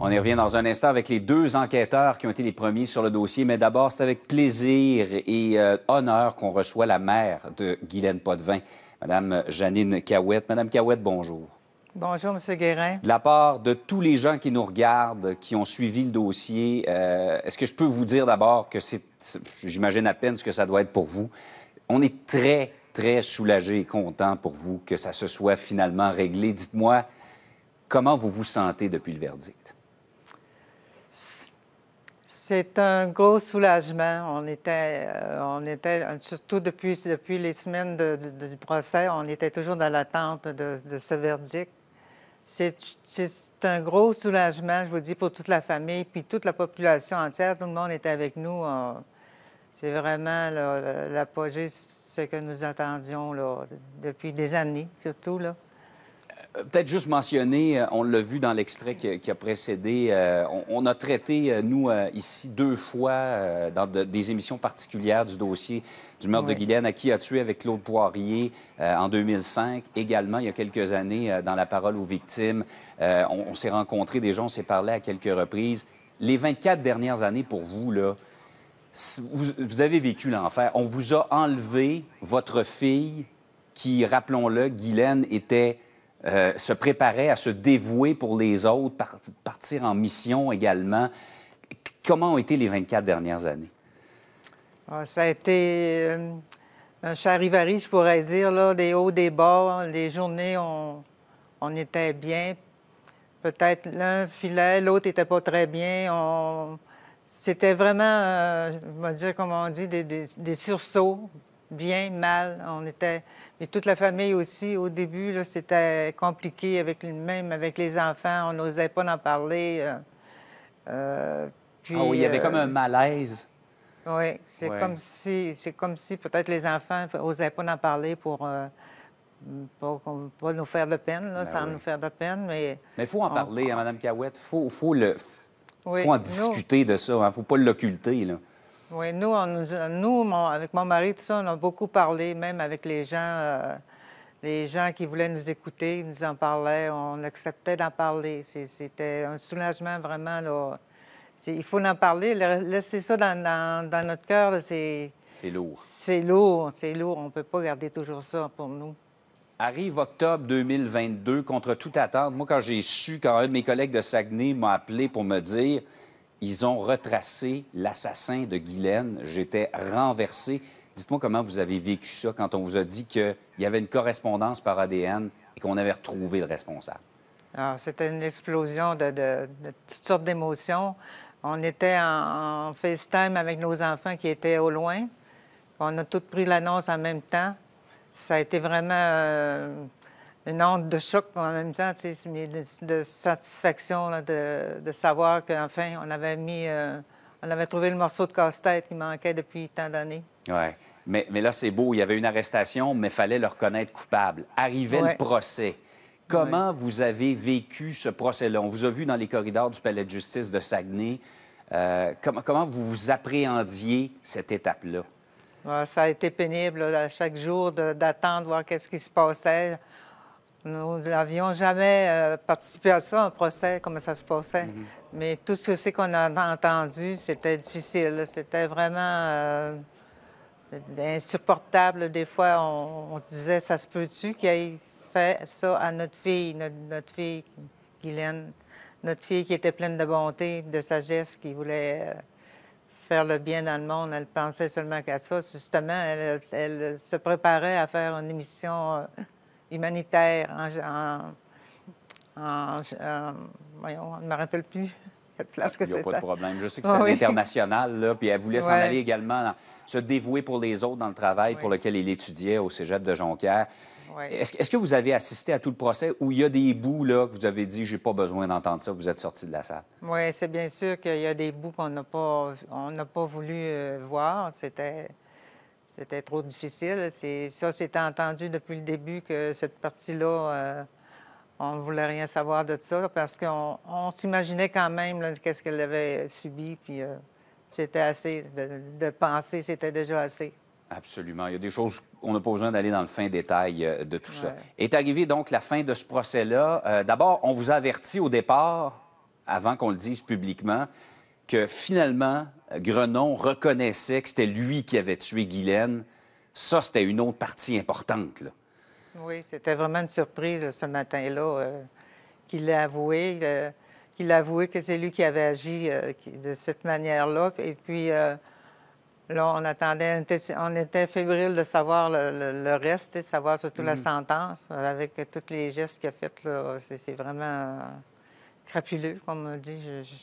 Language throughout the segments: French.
On y revient dans un instant avec les deux enquêteurs qui ont été les premiers sur le dossier, mais d'abord, c'est avec plaisir et euh, honneur qu'on reçoit la mère de Guylaine Potvin, Madame Janine Cahouette. Madame Cahouette, bonjour. Bonjour, M. Guérin. De la part de tous les gens qui nous regardent, qui ont suivi le dossier, euh, est-ce que je peux vous dire d'abord que c'est, j'imagine à peine ce que ça doit être pour vous. On est très, très soulagés et contents pour vous que ça se soit finalement réglé. Dites-moi, Comment vous vous sentez depuis le verdict? C'est un gros soulagement. On était, euh, on était surtout depuis, depuis les semaines du procès, on était toujours dans l'attente de, ce verdict. C'est un gros soulagement, je vous dis, pour toute la famille, puis toute la population entière. Tout le monde était avec nous. C'est vraiment l'apogée, ce que nous attendions depuis des années, surtout. Là. Euh, peut-être juste mentionner, euh, on l'a vu dans l'extrait qui, a précédé, euh, on, a traité, nous, ici, deux fois, dans des émissions particulières du dossier du meurtre de Guylaine, à qui a tué avec Claude Poirier en 2005. Également, il y a quelques années, dans La parole aux victimes, on, s'est rencontrés des gens, on s'est parlé à quelques reprises. Les 24 dernières années pour vous, là, vous, vous avez vécu l'enfer. On vous a enlevé votre fille qui, rappelons-le, Guylaine était euh, se préparait à se dévouer pour les autres, partir en mission également. Comment ont été les 24 dernières années? Ah, ça a été euh, un charivari, je pourrais dire, là, des hauts, des bas. Les journées, on, on était bien. Peut-être l'un filait, l'autre n'était pas très bien. C'était vraiment, on euh, je dire, comment on dit, des sursauts bien, mal. On était, mais toute la famille aussi, au début, c'était compliqué avec lui même avec les enfants. On n'osait pas en parler. Euh, euh, ah oui, il y avait comme euh, un malaise. Oui, c'est comme si, c'est comme si peut-être les enfants n'osaient pas en parler pour pour, pas nous faire de peine, ben sans nous faire de peine. Mais il faut en parler, à Mme Cahouette. Il faut, le... en discuter de ça. Il hein. ne faut pas l'occulter. Oui, nous, on, nous avec mon mari, tout ça, on a beaucoup parlé, même avec les gens, euh, les gens qui voulaient nous écouter, ils nous en parlaient, on acceptait d'en parler. C'était un soulagement vraiment. Là. Il faut en parler, laisser ça dans, notre cœur, c'est. C'est lourd. C'est lourd, c'est lourd. On ne peut pas garder toujours ça pour nous. Arrive octobre 2022, contre toute attente. Moi, quand j'ai su, quand un de mes collègues de Saguenay m'a appelé pour me dire ils ont retracé l'assassin de Guylaine. J'étais renversé. Dites-moi comment vous avez vécu ça quand on vous a dit qu'il y avait une correspondance par ADN et qu'on avait retrouvé le responsable. Ah, c'était une explosion de, toutes sortes d'émotions. On était en, FaceTime avec nos enfants qui étaient au loin. On a tous pris l'annonce en même temps. Ça a été vraiment euh, une onde de choc, mais en même temps, de, satisfaction de, de, savoir qu'enfin, on avait mis, euh, on avait trouvé le morceau de casse-tête qui manquait depuis tant d'années. Oui. Mais, mais, là, c'est beau, il y avait une arrestation, mais il fallait le reconnaître coupable. Arrivait le procès. Comment vous avez vécu ce procès-là? On vous a vu dans les corridors du palais de justice de Saguenay. Euh, comment, comment vous vous appréhendiez cette étape-là? Ça a été pénible à chaque jour d'attendre, voir qu'est-ce qui se passait. Nous n'avions jamais euh, participé à ça, un procès, comment ça se passait. Mhm. Mais tout ce qu'on a entendu, c'était difficile. C'était vraiment euh, insupportable. Des fois, on, se disait, ça se peut-tu qu'il ait fait ça à notre fille, notre, fille, Guylaine, notre fille qui était pleine de bonté, de sagesse, qui voulait... Euh, faire le bien dans le monde. Elle pensait seulement qu'à ça. Justement, elle, se préparait à faire une émission humanitaire, en on ne me rappelle plus quelle place que Il n'y a pas de hein. problème. Je sais que c'est international, là, puis elle voulait s'en aller également, se dévouer pour les autres dans le travail pour lequel elle étudiait au cégep de Jonquière. Est-ce que vous avez assisté à tout le procès où il y a des bouts là, que vous avez dit, j'ai pas besoin d'entendre ça, vous êtes sorti de la salle? Oui, c'est bien sûr qu'il y a des bouts qu'on n'a pas, on pas voulu euh, voir. C'était c'était trop difficile. Ça, c'était entendu depuis le début que cette partie-là, euh, on ne voulait rien savoir de ça parce qu'on s'imaginait quand même qu'est-ce qu'elle avait subi. Puis euh, c'était assez. De, penser, c'était déjà assez. Absolument. Il y a des choses, on n'a pas besoin d'aller dans le fin détail euh, de tout ça. Est arrivée donc la fin de ce procès-là. D'abord, on vous a averti au départ, avant qu'on le dise publiquement, que finalement, Grenon reconnaissait que c'était lui qui avait tué Guylaine. Ça, c'était une autre partie importante. Oui, c'était vraiment une surprise ce matin-là euh, qu'il l'ait avoué. Euh, qu'il a avoué que c'est lui qui avait agi euh, de cette manière-là. Et puis, là, on attendait, on était, fébrile de savoir le, reste, de savoir surtout la mhm. sentence, avec tous les gestes qu'il a fait. C'est vraiment crapuleux, comme on dit.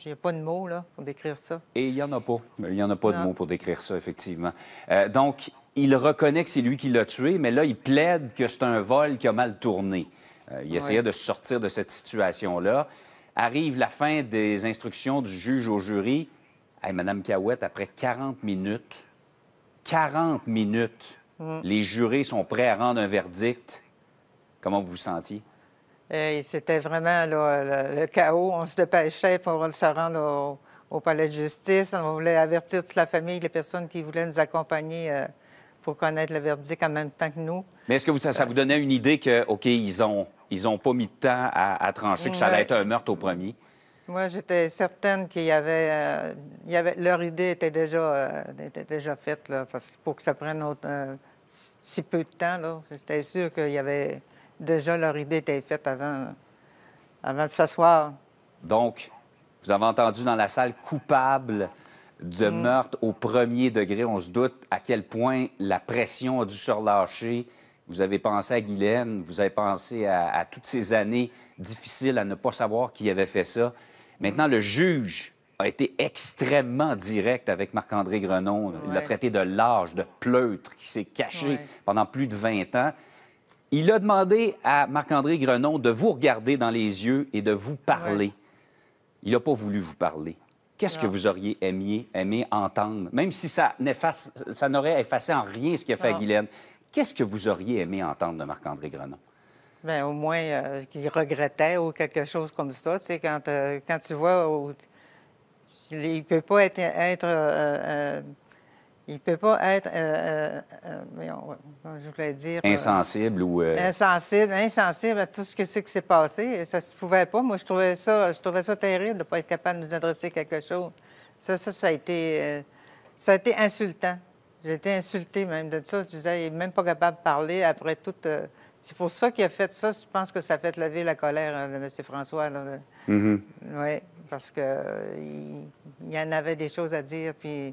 n'y a pas de mots là, pour décrire ça. Et il n'y en a pas. Il n'y en a pas de mots pour décrire ça, effectivement. Euh, donc, il reconnaît que c'est lui qui l'a tué, mais là, il plaide que c'est un vol qui a mal tourné. Euh, il essayait de sortir de cette situation-là. Arrive la fin des instructions du juge au jury. Hey, Madame Cahouette, après 40 minutes, 40 minutes, mm. les jurés sont prêts à rendre un verdict. Comment vous vous sentiez? c'était vraiment le, chaos. On se dépêchait pour se rendre au, palais de justice. On voulait avertir toute la famille, les personnes qui voulaient nous accompagner euh, pour connaître le verdict en même temps que nous. Mais est-ce que ça, vous euh, donnait une idée que, OK, ils ont, ils ont pas mis de temps à, trancher, que ça allait être un meurtre au premier? Moi, j'étais certaine qu'il y, avait, euh, leur idée était déjà, déjà faite parce pour que ça prenne si peu de temps, j'étais sûre qu'il y avait déjà leur idée était faite avant, avant de s'asseoir. Donc, vous avez entendu dans la salle coupable de mm. meurtre au premier degré. On se doute à quel point la pression a dû se relâcher. Vous avez pensé à Guylaine, vous avez pensé à, toutes ces années difficiles à ne pas savoir qui avait fait ça. Maintenant, le juge a été extrêmement direct avec Marc-André Grenon. Il l'a traité de lâche, de pleutre, qui s'est caché pendant plus de 20 ans. Il a demandé à Marc-André Grenon de vous regarder dans les yeux et de vous parler. Il n'a pas voulu vous parler. Qu'est-ce que vous auriez aimé, aimé entendre, même si ça n'aurait effacé en rien ce qu'a fait Guylaine? Qu'est-ce que vous auriez aimé entendre de Marc-André Grenon? Bien, au moins euh, qu'il regrettait ou quelque chose comme ça. Tu sais, quand, euh, quand tu vois, il ne peut pas être, euh, il ne peut pas être, euh, euh, euh, je voulais dire... Insensible ou... Insensible, insensible à tout ce que c'est qui s'est passé. ça ne se pouvait pas. Moi, je trouvais ça, je trouvais ça terrible de ne pas être capable de nous adresser quelque chose. Ça, ça, ça a été, ça a été insultant. J'ai été insultée même de ça. Je disais, il n'est même pas capable de parler après tout, C'est pour ça qu'il a fait ça. Je pense que ça a fait lever la colère de M. François. Mm-hmm. Oui, parce qu'il il y en avait des choses à dire, puis...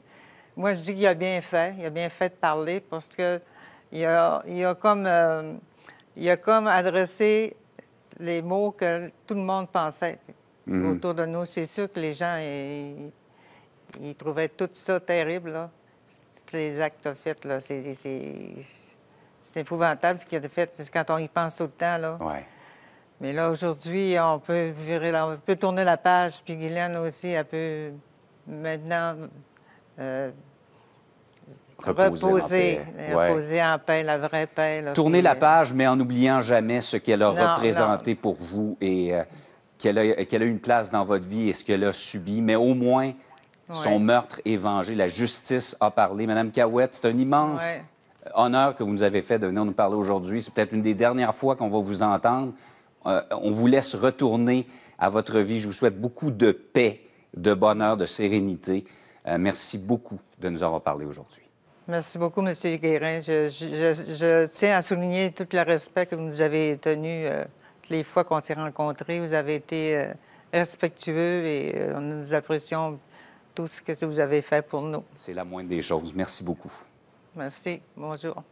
Moi, je dis qu'il a bien fait. Il a bien fait de parler parce que il a, comme, euh, il a comme adressé les mots que tout le monde pensait mhm. autour de nous. C'est sûr que les gens, ils, trouvaient tout ça terrible, Tous les actes faits, là, c'est épouvantable ce qu'il a fait quand on y pense tout le temps, là. Mais là, aujourd'hui, on peut virer, on peut tourner la page, puis Guylaine aussi, elle peut maintenant euh, reposer, en euh, paix. la vraie paix. Tourner la page, mais en n'oubliant jamais ce qu'elle a représenté pour vous et euh, qu'elle a, une place dans votre vie et ce qu'elle a subi, mais au moins son meurtre est vengé. La justice a parlé. Madame Cahouette, c'est un immense honneur que vous nous avez fait de venir nous parler aujourd'hui. C'est peut-être une des dernières fois qu'on va vous entendre. on vous laisse retourner à votre vie. Je vous souhaite beaucoup de paix, de bonheur, de sérénité. Euh, merci beaucoup de nous avoir parlé aujourd'hui. Merci beaucoup, M. Guérin. Je, tiens à souligner tout le respect que vous nous avez tenu toutes euh, les fois qu'on s'est rencontrés. Vous avez été euh, respectueux et nous apprécions tout ce que vous avez fait pour nous. C'est la moindre des choses. Merci beaucoup. Merci. Bonjour.